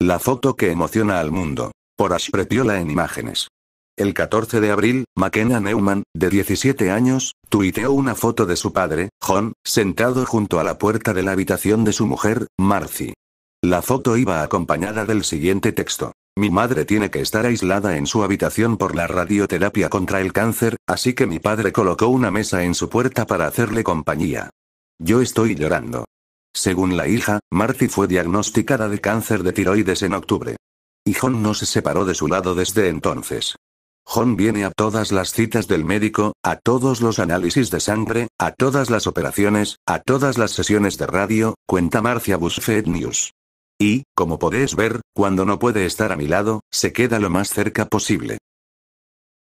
La foto que emociona al mundo. Por asprepiola en imágenes. El 14 de abril, McKenna Neumann, de 17 años, tuiteó una foto de su padre, John, sentado junto a la puerta de la habitación de su mujer, Marcy. La foto iba acompañada del siguiente texto. Mi madre tiene que estar aislada en su habitación por la radioterapia contra el cáncer, así que mi padre colocó una mesa en su puerta para hacerle compañía. Yo estoy llorando. Según la hija, Marcy fue diagnosticada de cáncer de tiroides en octubre. Y John no se separó de su lado desde entonces. John viene a todas las citas del médico, a todos los análisis de sangre, a todas las operaciones, a todas las sesiones de radio, cuenta Marcia BuzzFeed News. Y, como podéis ver, cuando no puede estar a mi lado, se queda lo más cerca posible.